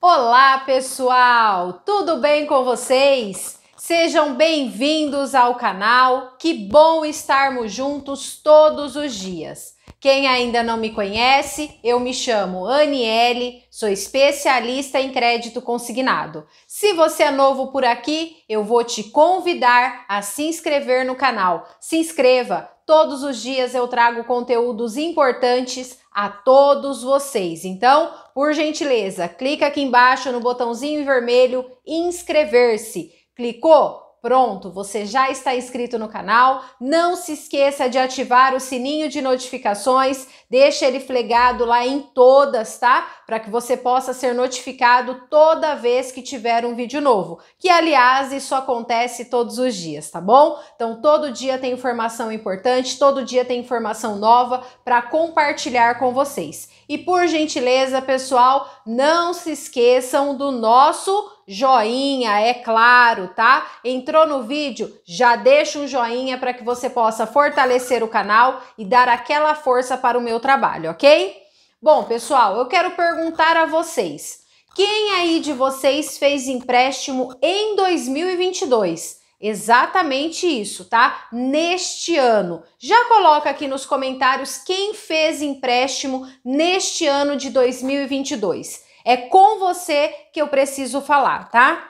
Olá, pessoal! Tudo bem com vocês? Sejam bem-vindos ao canal. Que bom estarmos juntos todos os dias. Quem ainda não me conhece, eu me chamo Aniele, sou especialista em crédito consignado. Se você é novo por aqui, eu vou te convidar a se inscrever no canal. Se inscreva, Todos os dias eu trago conteúdos importantes a todos vocês. Então, por gentileza, clica aqui embaixo no botãozinho vermelho inscrever-se. Clicou? Pronto, você já está inscrito no canal. Não se esqueça de ativar o sininho de notificações, deixa ele flegado lá em todas, tá? Para que você possa ser notificado toda vez que tiver um vídeo novo. Que aliás, isso acontece todos os dias, tá bom? Então todo dia tem informação importante, todo dia tem informação nova para compartilhar com vocês. E por gentileza, pessoal, não se esqueçam do nosso joinha, é claro, tá? Entrou no vídeo, já deixa um joinha para que você possa fortalecer o canal e dar aquela força para o meu trabalho, ok? Bom, pessoal, eu quero perguntar a vocês: quem aí de vocês fez empréstimo em 2022? Exatamente isso, tá? Neste ano. Já coloca aqui nos comentários quem fez empréstimo neste ano de 2022. É com você que eu preciso falar, tá?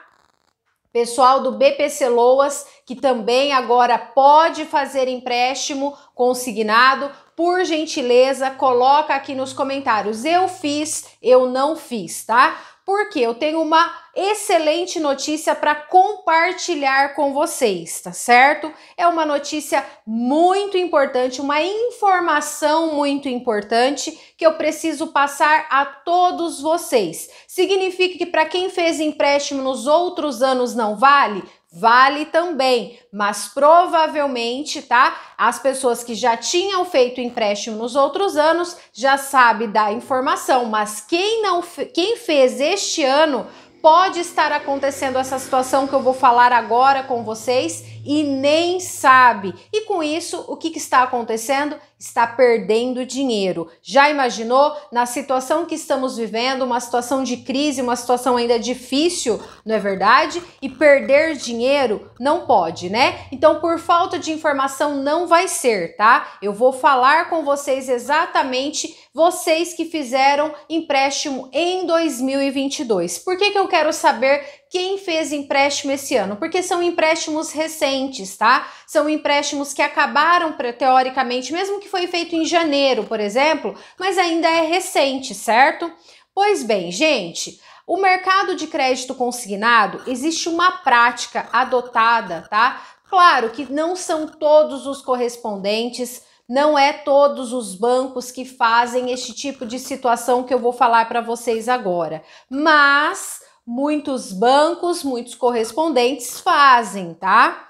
Pessoal do BPC Loas, que também agora pode fazer empréstimo consignado, por gentileza, coloca aqui nos comentários. Eu fiz, eu não fiz, tá? porque eu tenho uma excelente notícia para compartilhar com vocês, tá certo? É uma notícia muito importante, uma informação muito importante que eu preciso passar a todos vocês. Significa que para quem fez empréstimo nos outros anos não vale? Vale também, mas provavelmente, tá? As pessoas que já tinham feito empréstimo nos outros anos já sabe da informação, mas quem não quem fez este ano pode estar acontecendo essa situação que eu vou falar agora com vocês e nem sabe. E com isso, o que, que está acontecendo? está perdendo dinheiro. Já imaginou na situação que estamos vivendo, uma situação de crise, uma situação ainda difícil, não é verdade? E perder dinheiro não pode, né? Então, por falta de informação não vai ser, tá? Eu vou falar com vocês exatamente vocês que fizeram empréstimo em 2022. Por que que eu quero saber quem fez empréstimo esse ano, porque são empréstimos recentes, tá? São empréstimos que acabaram teoricamente, mesmo que foi feito em janeiro, por exemplo, mas ainda é recente, certo? Pois bem, gente, o mercado de crédito consignado existe uma prática adotada, tá? Claro que não são todos os correspondentes, não é todos os bancos que fazem este tipo de situação que eu vou falar para vocês agora, mas muitos bancos, muitos correspondentes fazem, tá?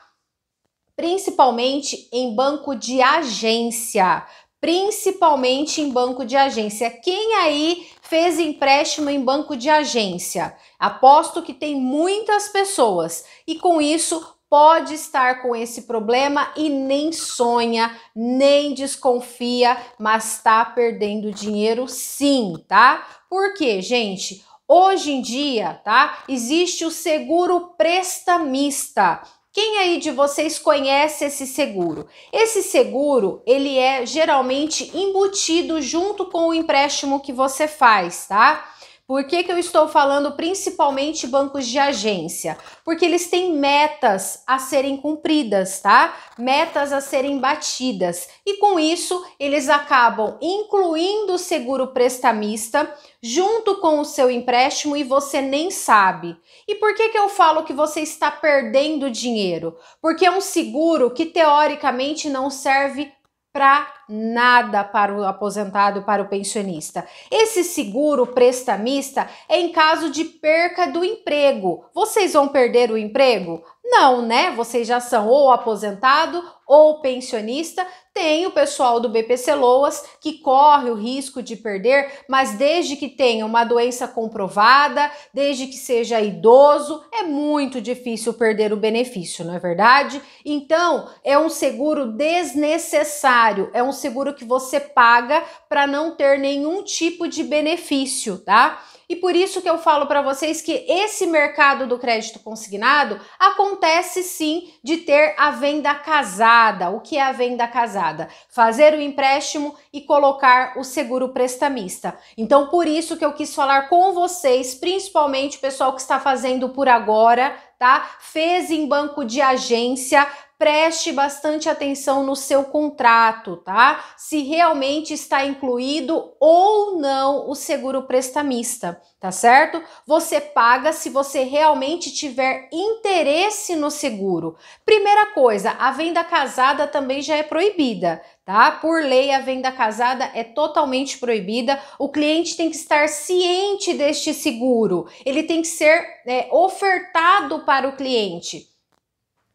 Principalmente em banco de agência. Principalmente em banco de agência. Quem aí fez empréstimo em banco de agência? Aposto que tem muitas pessoas e com isso pode estar com esse problema e nem sonha, nem desconfia, mas tá perdendo dinheiro sim, tá? Por quê, gente? Hoje em dia, tá? Existe o seguro prestamista. Quem aí de vocês conhece esse seguro? Esse seguro, ele é geralmente embutido junto com o empréstimo que você faz, tá? Por que, que eu estou falando principalmente bancos de agência? Porque eles têm metas a serem cumpridas, tá? Metas a serem batidas. E com isso, eles acabam incluindo o seguro prestamista junto com o seu empréstimo e você nem sabe. E por que, que eu falo que você está perdendo dinheiro? Porque é um seguro que teoricamente não serve para nada para o aposentado, para o pensionista. Esse seguro prestamista é em caso de perca do emprego. Vocês vão perder o emprego? Não, né? Vocês já são ou aposentado ou pensionista. Tem o pessoal do BPC Loas que corre o risco de perder, mas desde que tenha uma doença comprovada, desde que seja idoso, é muito difícil perder o benefício, não é verdade? Então, é um seguro desnecessário, é um seguro que você paga para não ter nenhum tipo de benefício, tá? E por isso que eu falo para vocês que esse mercado do crédito consignado acontece sim de ter a venda casada. O que é a venda casada? Fazer o empréstimo e colocar o seguro prestamista. Então, por isso que eu quis falar com vocês, principalmente o pessoal que está fazendo por agora, tá? Fez em banco de agência, preste bastante atenção no seu contrato, tá? Se realmente está incluído ou não o seguro prestamista, tá certo? Você paga se você realmente tiver interesse no seguro. Primeira coisa, a venda casada também já é proibida, tá? Por lei, a venda casada é totalmente proibida. O cliente tem que estar ciente deste seguro, ele tem que ser é, ofertado para o cliente.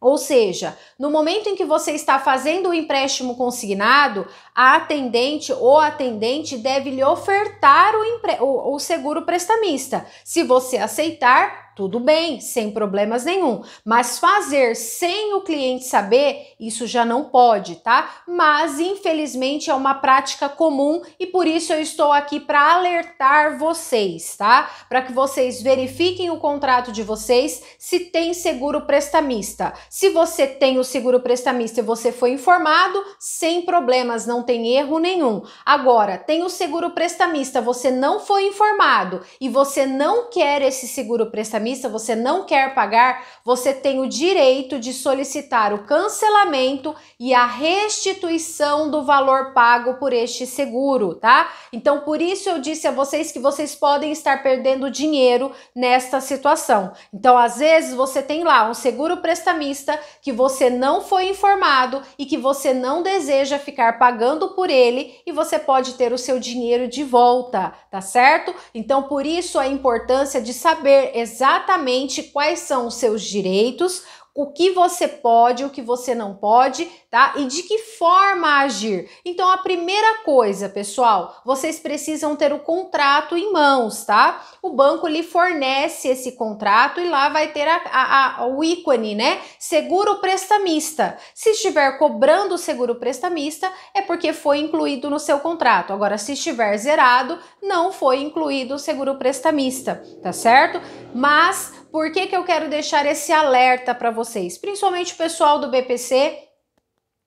Ou seja, no momento em que você está fazendo o empréstimo consignado, a atendente ou atendente deve lhe ofertar o, empre... o, o seguro prestamista. Se você aceitar, tudo bem, sem problemas nenhum, mas fazer sem o cliente saber, isso já não pode, tá? Mas infelizmente é uma prática comum e por isso eu estou aqui para alertar vocês, tá? Para que vocês verifiquem o contrato de vocês se tem seguro prestamista. Se você tem o seguro prestamista e você foi informado, sem problemas, não tem erro nenhum. Agora, tem o seguro prestamista, você não foi informado e você não quer esse seguro prestamista, você não quer pagar, você tem o direito de solicitar o cancelamento e a restituição do valor pago por este seguro, tá? Então, por isso eu disse a vocês que vocês podem estar perdendo dinheiro nesta situação. Então, às vezes você tem lá um seguro prestamista que você não foi informado e que você não deseja ficar pagando pagando por ele e você pode ter o seu dinheiro de volta, tá certo? Então, por isso a importância de saber exatamente quais são os seus direitos, o que você pode, o que você não pode, tá? E de que forma agir. Então, a primeira coisa, pessoal, vocês precisam ter o contrato em mãos, tá? O banco lhe fornece esse contrato e lá vai ter a, a, a, o ícone, né? Seguro prestamista. Se estiver cobrando o seguro prestamista, é porque foi incluído no seu contrato. Agora, se estiver zerado, não foi incluído o seguro prestamista, tá certo? Mas por que, que eu quero deixar esse alerta para vocês? Principalmente o pessoal do BPC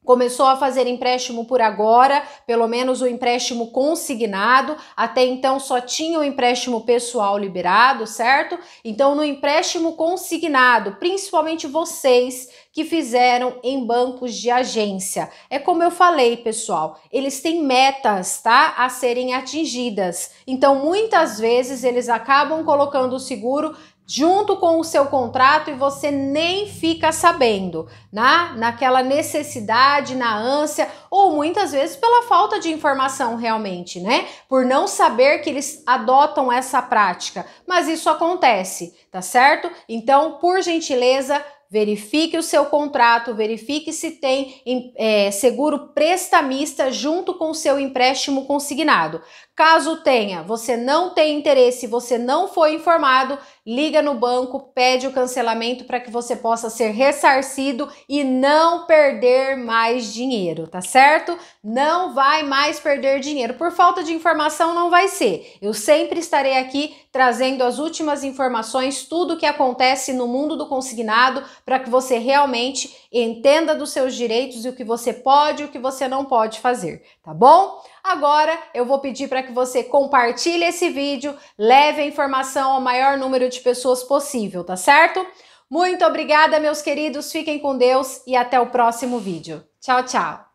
começou a fazer empréstimo por agora, pelo menos o empréstimo consignado. Até então só tinha o empréstimo pessoal liberado, certo? Então no empréstimo consignado, principalmente vocês que fizeram em bancos de agência. É como eu falei, pessoal, eles têm metas, tá, a serem atingidas. Então, muitas vezes eles acabam colocando o seguro junto com o seu contrato e você nem fica sabendo, né? naquela necessidade, na ânsia, ou muitas vezes pela falta de informação realmente, né? Por não saber que eles adotam essa prática. Mas isso acontece, tá certo? Então, por gentileza, verifique o seu contrato, verifique se tem é, seguro prestamista junto com o seu empréstimo consignado. Caso tenha, você não tem interesse, você não foi informado, liga no banco, pede o cancelamento para que você possa ser ressarcido e não perder mais dinheiro, tá certo? Não vai mais perder dinheiro. Por falta de informação não vai ser. Eu sempre estarei aqui trazendo as últimas informações, tudo o que acontece no mundo do consignado para que você realmente Entenda dos seus direitos e o que você pode e o que você não pode fazer, tá bom? Agora eu vou pedir para que você compartilhe esse vídeo, leve a informação ao maior número de pessoas possível, tá certo? Muito obrigada, meus queridos, fiquem com Deus e até o próximo vídeo. Tchau, tchau!